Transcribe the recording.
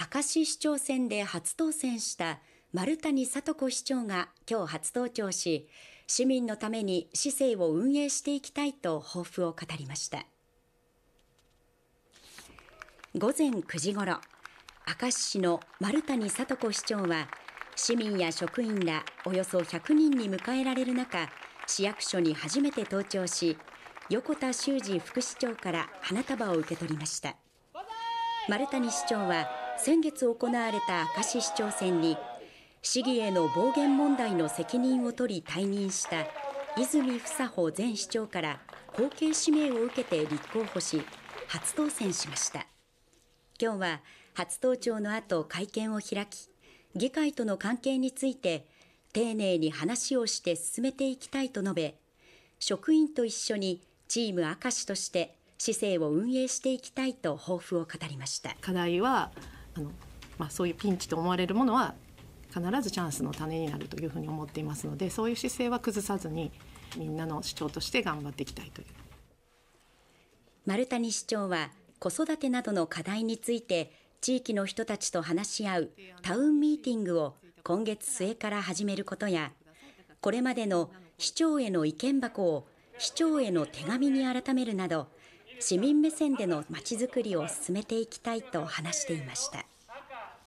明石市長選で初当選した丸谷聡子市長が今日初登庁し、市民のために市政を運営していきたいと抱負を語りました。午前9時ごろ、明石市の丸谷聡子市長は、市民や職員らおよそ100人に迎えられる中、市役所に初めて登庁し、横田修二副市長から花束を受け取りました。丸谷市長は先月行われた明石市長選に市議への暴言問題の責任を取り退任した泉房穂前市長から後継指名を受けて立候補し初当選しました今日は初登庁の後会見を開き議会との関係について丁寧に話をして進めていきたいと述べ職員と一緒にチーム明石として市政を運営していきたいと抱負を語りました課題はの、まあ、そういうピンチと思われるものは必ずチャンスの種になるというふうに思っていますのでそういう姿勢は崩さずにみんなの市長として頑張っていきたいという丸谷市長は子育てなどの課題について地域の人たちと話し合うタウンミーティングを今月末から始めることやこれまでの市長への意見箱を市長への手紙に改めるなど市民目線でのまちづくりを進めていきたいと話していました。